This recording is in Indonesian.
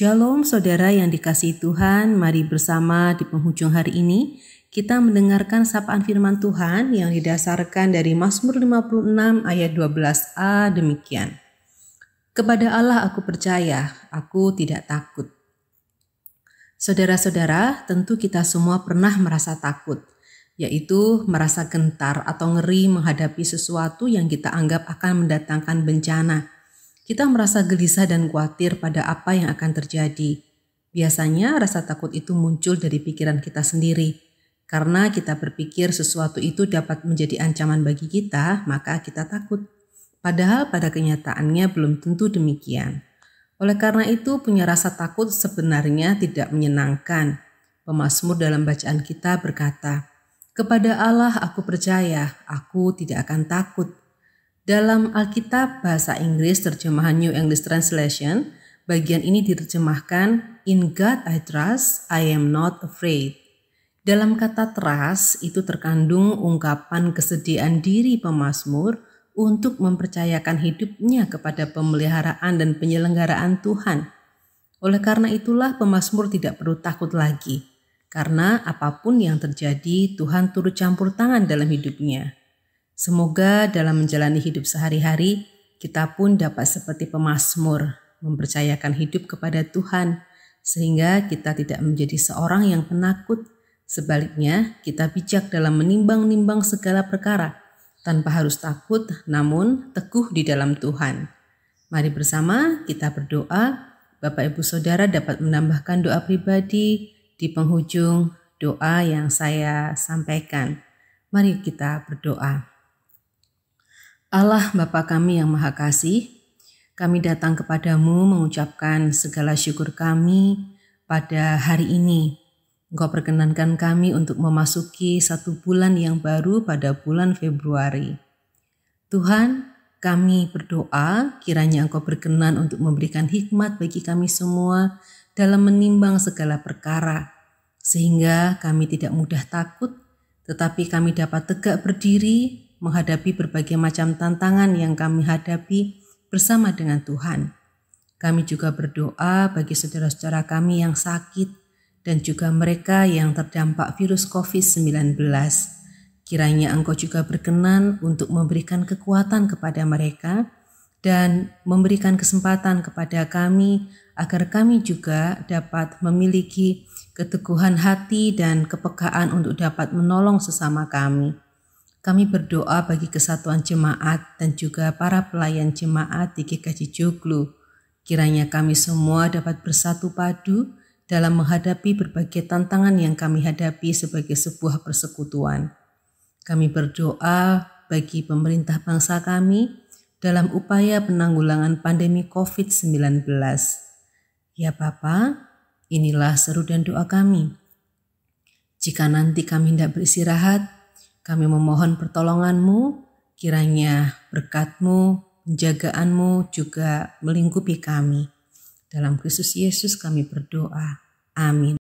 Shalom saudara yang dikasih Tuhan, mari bersama di penghujung hari ini kita mendengarkan sapaan firman Tuhan yang didasarkan dari Mazmur 56 ayat 12a demikian. Kepada Allah aku percaya, aku tidak takut. Saudara-saudara, tentu kita semua pernah merasa takut, yaitu merasa gentar atau ngeri menghadapi sesuatu yang kita anggap akan mendatangkan bencana kita merasa gelisah dan khawatir pada apa yang akan terjadi. Biasanya rasa takut itu muncul dari pikiran kita sendiri. Karena kita berpikir sesuatu itu dapat menjadi ancaman bagi kita, maka kita takut. Padahal pada kenyataannya belum tentu demikian. Oleh karena itu, punya rasa takut sebenarnya tidak menyenangkan. Pemasmur dalam bacaan kita berkata, "Kepada Allah aku percaya, aku tidak akan takut." Dalam Alkitab bahasa Inggris terjemahan New English Translation, bagian ini diterjemahkan In God I trust, I am not afraid. Dalam kata trust itu terkandung ungkapan kesediaan diri pemazmur untuk mempercayakan hidupnya kepada pemeliharaan dan penyelenggaraan Tuhan. Oleh karena itulah pemazmur tidak perlu takut lagi, karena apapun yang terjadi Tuhan turut campur tangan dalam hidupnya. Semoga dalam menjalani hidup sehari-hari, kita pun dapat seperti pemazmur, mempercayakan hidup kepada Tuhan, sehingga kita tidak menjadi seorang yang penakut. Sebaliknya, kita bijak dalam menimbang-nimbang segala perkara, tanpa harus takut, namun teguh di dalam Tuhan. Mari bersama kita berdoa, Bapak Ibu Saudara dapat menambahkan doa pribadi di penghujung doa yang saya sampaikan. Mari kita berdoa. Allah Bapa kami yang Maha Kasih, kami datang kepadamu mengucapkan segala syukur kami pada hari ini. Engkau perkenankan kami untuk memasuki satu bulan yang baru pada bulan Februari. Tuhan, kami berdoa kiranya Engkau berkenan untuk memberikan hikmat bagi kami semua dalam menimbang segala perkara, sehingga kami tidak mudah takut, tetapi kami dapat tegak berdiri menghadapi berbagai macam tantangan yang kami hadapi bersama dengan Tuhan. Kami juga berdoa bagi saudara-saudara kami yang sakit dan juga mereka yang terdampak virus COVID-19. Kiranya Engkau juga berkenan untuk memberikan kekuatan kepada mereka dan memberikan kesempatan kepada kami agar kami juga dapat memiliki keteguhan hati dan kepekaan untuk dapat menolong sesama kami. Kami berdoa bagi kesatuan jemaat dan juga para pelayan jemaat di GKJ Joglo. Kiranya kami semua dapat bersatu padu dalam menghadapi berbagai tantangan yang kami hadapi sebagai sebuah persekutuan. Kami berdoa bagi pemerintah bangsa kami dalam upaya penanggulangan pandemi COVID-19. Ya Bapa, inilah seru dan doa kami. Jika nanti kami tidak beristirahat, kami memohon pertolonganmu, kiranya berkatmu, penjagaanmu juga melingkupi kami. Dalam Kristus Yesus kami berdoa. Amin.